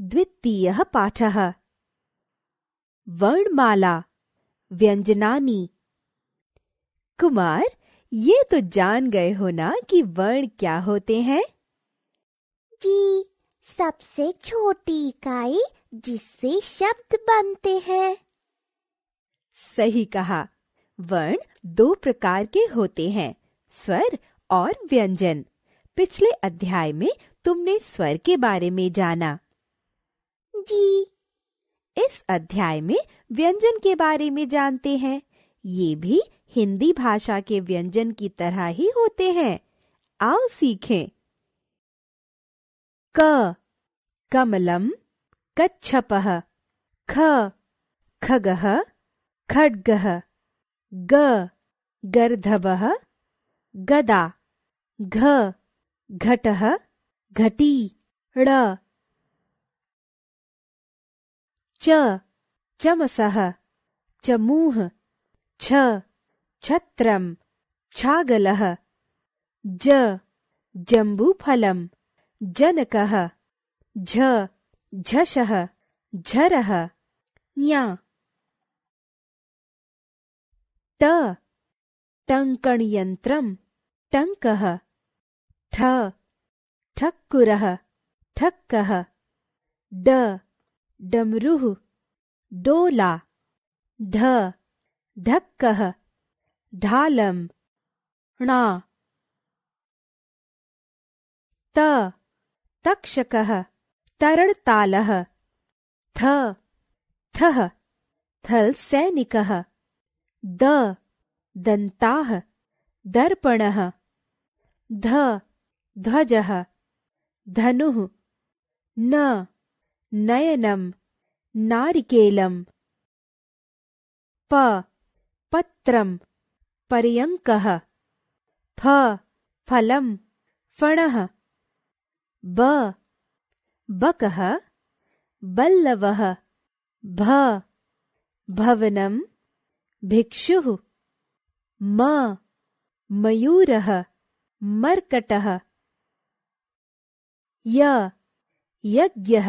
द्वितीय पाठ वर्णमाला व्यंजनानी कुमार ये तो जान गए हो ना कि वर्ण क्या होते हैं जी सबसे छोटी इकाई जिससे शब्द बनते हैं सही कहा वर्ण दो प्रकार के होते हैं स्वर और व्यंजन पिछले अध्याय में तुमने स्वर के बारे में जाना जी इस अध्याय में व्यंजन के बारे में जानते हैं ये भी हिंदी भाषा के व्यंजन की तरह ही होते हैं आओ सीखें क कमलम कच्छप ख खग खडग ग गर्धब गदा घ घट घटी ड़ चमस चमूह छ छत्रम् छागलः ज जंबूफल जनक झ झषः झरः या त टङ्कणयन्त्रम् टङ्कः ठ ठक्कुरः ठक्कः डमरुः डोला ध, धक्कः ढालम् णा तक्षकः तरणतालः द, द दन्ताः दर्पणः ध्वजः धनुः न नयनम् नारिकेलम् पत्रम् पर्यङ्कः फ फलम् फणः ब बकः बल्लवः भ भवनम् भिक्षुः मयूरः मर्कटः यज्ञः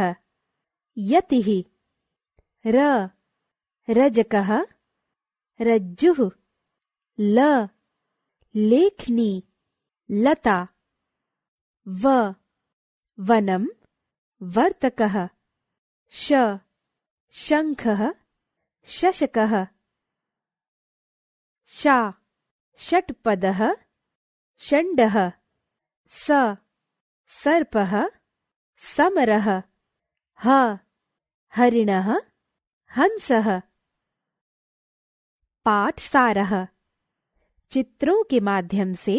यति ही र रजकः रज्जुः ल लेखनी लता व वनम वर्तकः श शङ्खः शशकः शा षट्पदः षण्डः स सर्पः समरः ह हरिणः हंसः पाठसारः चित्रों के माध्यम से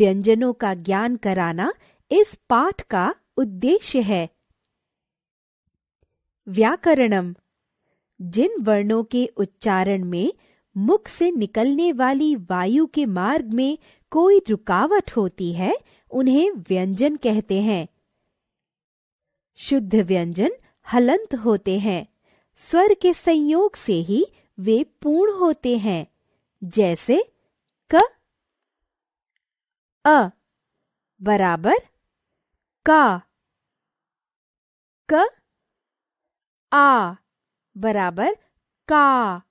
व्यंजनों का ज्ञान कराना इस पाठ का उद्देश्य है व्याकरणम जिन वर्णों के उच्चारण में मुख से निकलने वाली वायु के मार्ग में कोई रुकावट होती है उन्हें व्यंजन कहते हैं शुद्ध व्यंजन हलंत होते हैं स्वर के संयोग से ही वे पूर्ण होते हैं जैसे क अ बराबर का क आ बराबर का